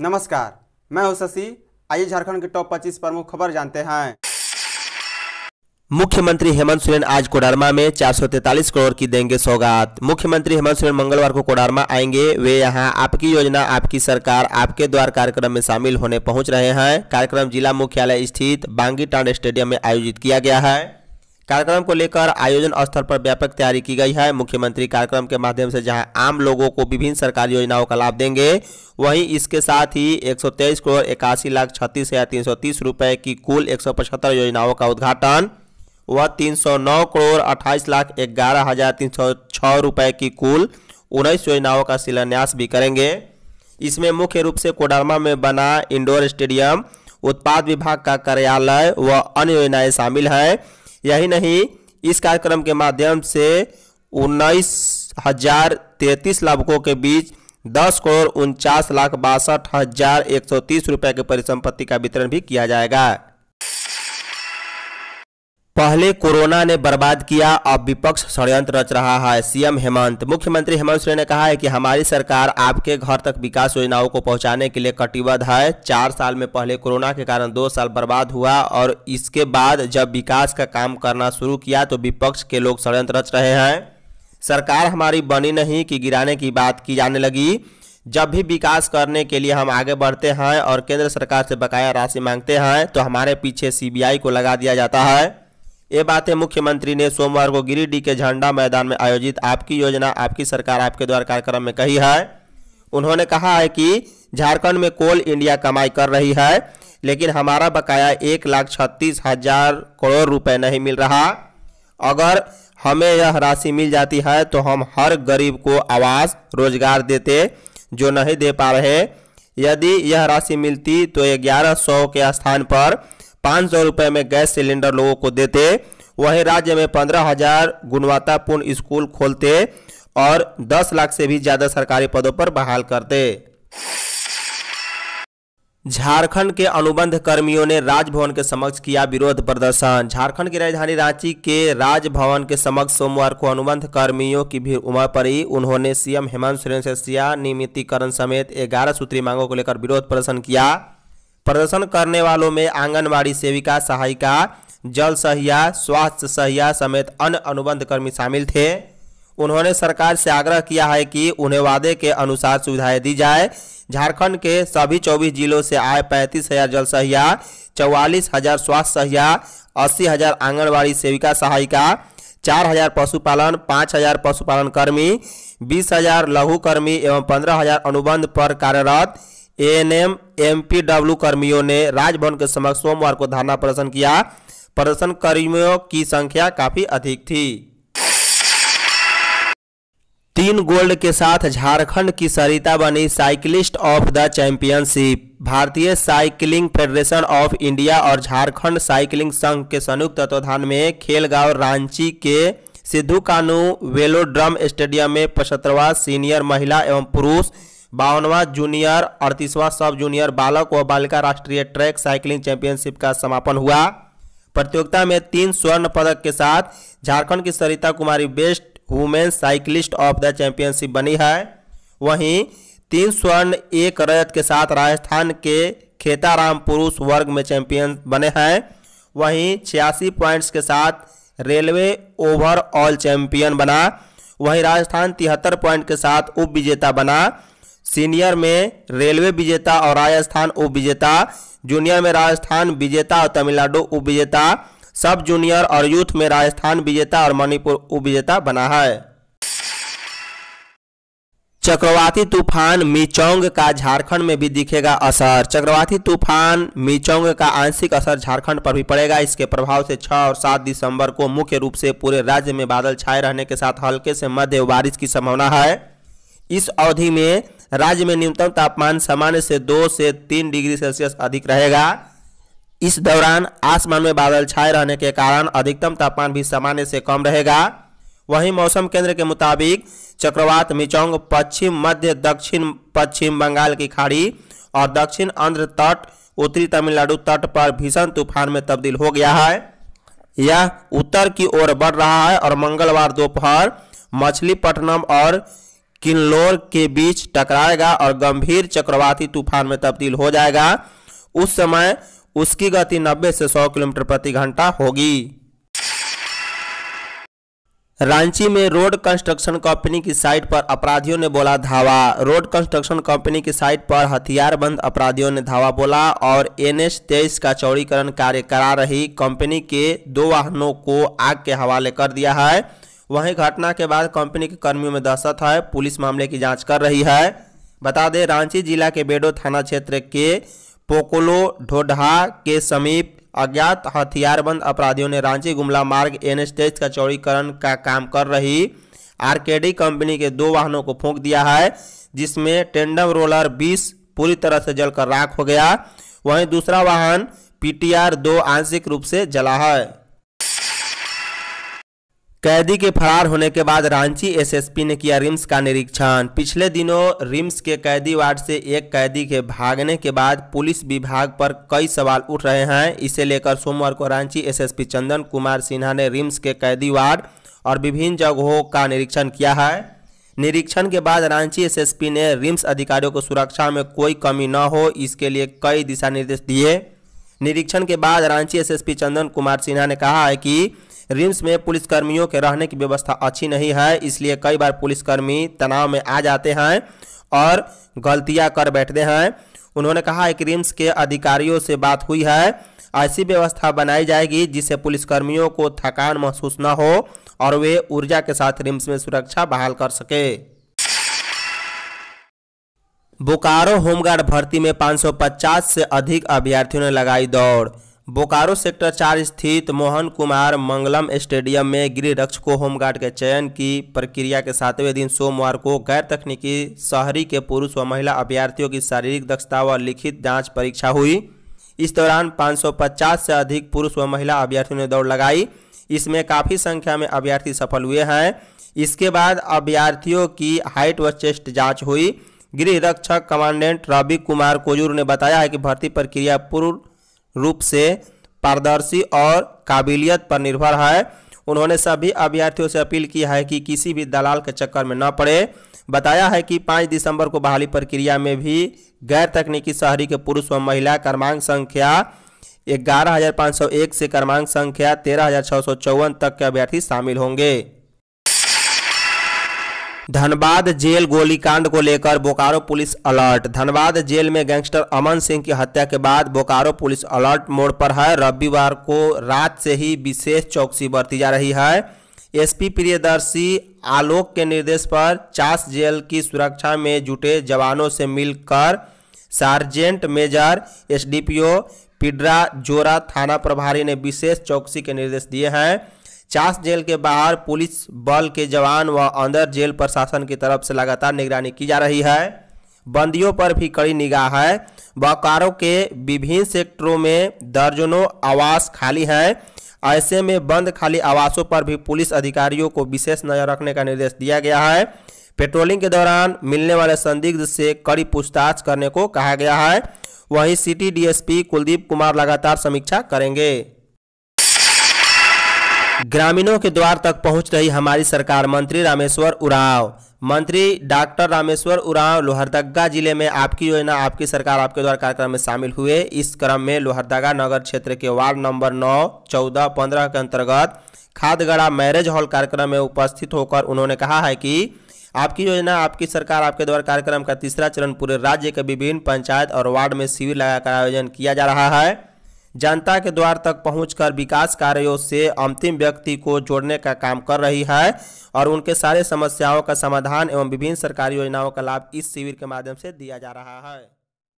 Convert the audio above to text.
नमस्कार मैं हूं शशि आइए झारखंड के टॉप 25 प्रमुख खबर जानते हैं मुख्यमंत्री हेमंत सोरेन आज कोडरमा में 443 करोड़ की देंगे सौगात मुख्यमंत्री हेमंत सोरेन मंगलवार को कोडरमा आएंगे वे यहां आपकी योजना आपकी सरकार आपके द्वार कार्यक्रम में शामिल होने पहुंच रहे हैं कार्यक्रम जिला मुख्यालय स्थित बांगी टांड स्टेडियम में आयोजित किया गया है कार्यक्रम को लेकर आयोजन स्थल पर व्यापक तैयारी की गई है मुख्यमंत्री कार्यक्रम के माध्यम से जहां आम लोगों को विभिन्न सरकारी योजनाओं का लाभ देंगे वहीं इसके साथ ही 123 करोड़ इक्यासी लाख छत्तीस हजार तीन सौ तीस रुपये की कुल एक सौ पचहत्तर योजनाओं का उद्घाटन व 309 करोड़ अट्ठाईस लाख ग्यारह हजार तीन सौ रुपये की कुल उन्नीस योजनाओं का शिलान्यास भी करेंगे इसमें मुख्य रूप से कोडरमा में बना इंडोर स्टेडियम उत्पाद विभाग का कार्यालय व अन्य योजनाएं शामिल हैं यही नहीं इस कार्यक्रम के माध्यम से उन्नीस हजार तैंतीस लाभकों के बीच दस करोड़ उनचास लाख बासठ हजार एक सौ तीस रुपये की परिसंपत्ति का वितरण भी किया जाएगा पहले कोरोना ने बर्बाद किया अब विपक्ष षडयंत्र रच रहा है सीएम हेमंत मुख्यमंत्री हेमंत सोरेन ने कहा है कि हमारी सरकार आपके घर तक विकास योजनाओं को पहुंचाने के लिए कटिबद्ध है चार साल में पहले कोरोना के कारण दो साल बर्बाद हुआ और इसके बाद जब विकास का काम करना शुरू किया तो विपक्ष के लोग षडयंत्र रच रहे हैं सरकार हमारी बनी नहीं कि गिराने की बात की जाने लगी जब भी विकास करने के लिए हम आगे बढ़ते हैं और केंद्र सरकार से बकाया राशि मांगते हैं तो हमारे पीछे सीबीआई को लगा दिया जाता है ये बातें मुख्यमंत्री ने सोमवार को गिरिडीह के झंडा मैदान में आयोजित आपकी योजना आपकी सरकार आपके द्वारा कार्यक्रम में कही है उन्होंने कहा है कि झारखंड में कोल इंडिया कमाई कर रही है लेकिन हमारा बकाया एक लाख छत्तीस हजार करोड़ रुपए नहीं मिल रहा अगर हमें यह राशि मिल जाती है तो हम हर गरीब को आवास रोजगार देते जो नहीं दे पा रहे यदि यह राशि मिलती तो ग्यारह सौ के स्थान पर पांच सौ रुपए में गैस सिलेंडर लोगों को देते वहीं राज्य में पंद्रह हजार गुणवत्तापूर्ण स्कूल खोलते और दस लाख से भी ज़्यादा सरकारी पदों पर बहाल करते झारखंड के अनुबंध कर्मियों ने राजभवन के समक्ष किया विरोध प्रदर्शन झारखंड की राजधानी रांची के राजभवन के समक्ष सोमवार को अनुबंध कर्मियों की भीड़ उमड़ पड़ी उन्होंने सीएम हेमंत सोरेन से सिया नियमितीकरण समेत ग्यारह सूत्री मांगों को लेकर विरोध प्रदर्शन किया प्रदर्शन करने वालों में आंगनबाड़ी सेविका सहायिका जल सहिया स्वास्थ्य सहिया समेत अन्य अनुबंध कर्मी शामिल थे उन्होंने सरकार से आग्रह किया है कि उन्हें वादे के अनुसार सुविधाएं दी जाए झारखंड के सभी चौबीस जिलों से आए पैंतीस हजार जल सहिया चौवालीस हजार स्वास्थ्य सहिया अस्सी हजार आंगनबाड़ी सेविका सहायिका चार हजार पशुपालन पाँच हजार पशुपालन कर्मी बीस हजार लघुकर्मी एवं पंद्रह हजार अनुबंध पर कार्यरत एएनएम एमपीडब्ल्यू कर्मियों ने राजभवन के समक्ष सोमवार को धरना प्रदर्शन किया प्रदर्शन कर्मियों की संख्या काफी अधिक थी तीन गोल्ड के साथ झारखंड की सरिता बनी साइकिलिस्ट ऑफ द चैंपियनशिप भारतीय साइकिलिंग फेडरेशन ऑफ इंडिया और झारखंड साइकिलिंग संघ के संयुक्त तत्वाधान में खेलगांव रांची के सिद्धू कानू वेलोड्रम स्टेडियम में पचहत्तरवा सीनियर महिला एवं पुरुष बावनवा जूनियर अड़तीसवां सब जूनियर बालक व बालिका राष्ट्रीय ट्रैक साइकिलिंग चैंपियनशिप का समापन हुआ प्रतियोगिता में तीन स्वर्ण पदक के साथ झारखंड की Sarita Kumari best women cyclist of the championship बनी है वहीं तीन स्वर्ण एक रजत के साथ राजस्थान के खेताराम पुरुष वर्ग में चैंपियन बने हैं वहीं छियासी पॉइंट्स के साथ रेलवे ओवरऑल चैंपियन बना वहीं राजस्थान तिहत्तर पॉइंट के साथ उप विजेता बना सीनियर में रेलवे विजेता और राजस्थान उप विजेता जूनियर में राजस्थान विजेता और तमिलनाडु उप विजेता सब जूनियर और यूथ में राजस्थान विजेता और मणिपुर उप विजेता बना है चक्रवाती तूफान मिचोंग का झारखंड में भी दिखेगा असर चक्रवाती तूफान मिचोंग का आंशिक असर झारखंड पर भी पड़ेगा इसके प्रभाव से 6 और 7 दिसंबर को मुख्य रूप से पूरे राज्य में बादल छाए रहने के साथ हल्के से मध्य बारिश की संभावना है इस अवधि में राज्य में न्यूनतम तापमान सामान्य से दो से तीन डिग्री सेल्सियस अधिक रहेगा इस दौरान आसमान में बादल छाए रहने के कारण अधिकतम तापमान भी सामान्य से कम रहेगा वहीं मौसम केंद्र के मुताबिक चक्रवात मिचौंग पश्चिम मध्य दक्षिण पश्चिम बंगाल की खाड़ी और दक्षिण आंध्र तट उत्तरी तमिलनाडु तट पर भीषण तूफान में तब्दील हो गया है यह उत्तर की ओर बढ़ रहा है और मंगलवार दोपहर मछलीपट्टनम और किन्नौर के बीच टकराएगा और गंभीर चक्रवाती तूफान में तब्दील हो जाएगा उस समय उसकी गति 90 से 100 किलोमीटर प्रति घंटा होगी रांची में रोड कंस्ट्रक्शन कंपनी की साइट पर अपराधियों ने बोला धावा रोड कंस्ट्रक्शन कंपनी की साइट पर हथियारबंद अपराधियों ने धावा बोला और एन तेईस का चौड़ीकरण कार्य करा रही कंपनी के दो वाहनों को आग के हवाले कर दिया है वहीं घटना के बाद कंपनी के कर्मियों में दहशत है पुलिस मामले की जांच कर रही है बता दें रांची जिला के बेडो थाना क्षेत्र के पोकोलो ढोडहा के समीप अज्ञात हथियारबंद अपराधियों ने रांची गुमला मार्ग एन का चौड़ीकरण का काम कर रही आरकेडी कंपनी के दो वाहनों को फूंक दिया है जिसमें टेंडम रोलर 20 पूरी तरह से जलकर राख हो गया वहीं दूसरा वाहन पीटीआर दो आंशिक रूप से जला है कैदी के फरार होने के बाद रांची एसएसपी ने किया रिम्स का निरीक्षण पिछले दिनों रिम्स के कैदी वार्ड से एक कैदी के भागने के बाद पुलिस विभाग पर कई सवाल उठ रहे हैं इसे लेकर सोमवार को रांची एसएसपी चंदन कुमार सिन्हा ने रिम्स के कैदी वार्ड और विभिन्न जगहों का निरीक्षण किया है निरीक्षण के बाद रांची एस ने रिम्स अधिकारियों को सुरक्षा में कोई कमी न हो इसके लिए कई दिशा निर्देश दिए निरीक्षण के बाद रांची एसएसपी चंदन कुमार सिन्हा ने कहा है कि रिम्स में पुलिसकर्मियों के रहने की व्यवस्था अच्छी नहीं है इसलिए कई बार पुलिसकर्मी तनाव में आ जाते हैं और गलतियाँ कर बैठते हैं उन्होंने कहा है कि रिम्स के अधिकारियों से बात हुई है ऐसी व्यवस्था बनाई जाएगी जिससे पुलिसकर्मियों को थकान महसूस न हो और वे ऊर्जा के साथ रिम्स में सुरक्षा बहाल कर सके बोकारो होमगार्ड भर्ती में 550 से अधिक अभ्यर्थियों ने लगाई दौड़ बोकारो सेक्टर चार स्थित मोहन कुमार मंगलम स्टेडियम में गृह रक्षकों होमगार्ड के चयन की प्रक्रिया के सातवें दिन सोमवार को गैर तकनीकी शहरी के पुरुष व महिला अभ्यर्थियों की शारीरिक दक्षता व लिखित जांच परीक्षा हुई इस दौरान 550 से अधिक पुरुष व महिला अभ्यर्थियों ने दौड़ लगाई इसमें काफ़ी संख्या में अभ्यर्थी सफल हुए हैं इसके बाद अभ्यर्थियों की हाइट व चेस्ट जाँच हुई गृह रक्षक कमांडेंट रवि कुमार कोजूर ने बताया है कि भर्ती प्रक्रिया पूर्व रूप से पारदर्शी और काबिलियत पर निर्भर है उन्होंने सभी अभ्यर्थियों से अपील की है कि किसी भी दलाल के चक्कर में न पड़े बताया है कि 5 दिसंबर को बहाली प्रक्रिया में भी गैर तकनीकी शहरी के पुरुष व महिला क्रमांक संख्या ग्यारह हजार पाँच सौ एक से क्रमांक संख्या तेरह हजार छः सौ चौवन तक के अभ्यर्थी शामिल होंगे धनबाद जेल गोलीकांड को लेकर Bokaro police alert Dhanbad jail में गैंगस्टर अमन सिंह की हत्या के बाद बोकारो पुलिस अलर्ट मोड पर है रविवार को रात से ही विशेष चौकसी बरती जा रही है एसपी प्रियदर्शी आलोक के निर्देश पर चास जेल की सुरक्षा में जुटे जवानों से मिलकर सार्जेंट मेजर एसडीपीओ पिड्रा जोरा थाना प्रभारी ने विशेष चौकसी के निर्देश दिए हैं चास जेल के बाहर पुलिस बल के जवान व अंदर जेल प्रशासन की तरफ से लगातार निगरानी की जा रही है बंदियों पर भी कड़ी निगाह है बकारों के विभिन्न सेक्टरों में दर्जनों आवास खाली हैं ऐसे में बंद खाली आवासों पर भी पुलिस अधिकारियों को विशेष नजर रखने का निर्देश दिया गया है पेट्रोलिंग के दौरान मिलने वाले संदिग्ध से कड़ी पूछताछ करने को कहा गया है वहीं सिटी डीएसपी कुलदीप कुमार लगातार समीक्षा करेंगे ग्रामीणों के द्वार तक पहुंच रही हमारी सरकार मंत्री रामेश्वर उराव मंत्री डॉक्टर रामेश्वर उराव लोहरदगा जिले में आपकी योजना आपकी सरकार आपके द्वार कार्यक्रम में शामिल हुए इस क्रम में लोहरदगा नगर क्षेत्र के वार्ड नंबर नौ चौदह पंद्रह के अंतर्गत खादगढ़ा मैरिज हॉल कार्यक्रम में उपस्थित होकर उन्होंने कहा है कि आपकी योजना आपकी सरकार आपके द्वार कार्यक्रम का तीसरा चरण पूरे राज्य के विभिन्न पंचायत और वार्ड में शिविर लगाकर आयोजन किया जा रहा है जनता के द्वार तक पहुंचकर विकास कार्यों से अंतिम व्यक्ति को जोड़ने का काम कर रही है और उनके सारे समस्याओं का समाधान एवं विभिन्न सरकारी योजनाओं का लाभ इस शिविर के माध्यम से दिया जा रहा है